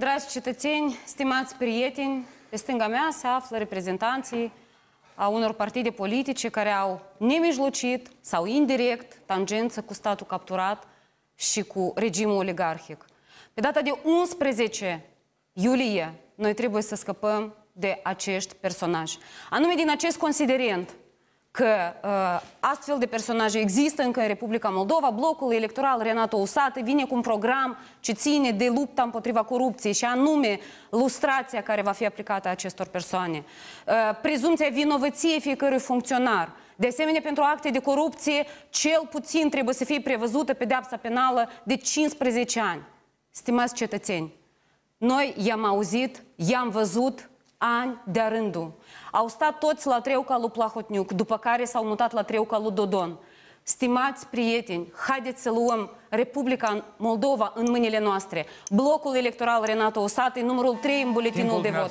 Dragi cetățeni, stimați prieteni, pe stânga mea se află reprezentanții a unor partide politice care au nemijlocit sau indirect tangență cu statul capturat și cu regimul oligarhic. Pe data de 11 iulie, noi trebuie să scăpăm de acești personaj. Anume din acest considerent, că uh, astfel de personaje există încă în Republica Moldova. Blocul electoral Renato Usate vine cu un program ce ține de lupta împotriva corupției și anume lustrația care va fi aplicată acestor persoane. Uh, prezumția vinovăției fiecărui funcționar. De asemenea, pentru acte de corupție, cel puțin trebuie să fie prevăzută pedeapsa penală de 15 ani. Stimați cetățeni, noi i-am auzit, i-am văzut, ani de rândul. Au stat toți la Treuca lui Plahotniuc, după care s-au mutat la Treuca lui Dodon. Stimați prieteni, haideți să luăm Republica Moldova în mâinile noastre. Blocul electoral Renato Osate, numărul 3 în buletinul de vot.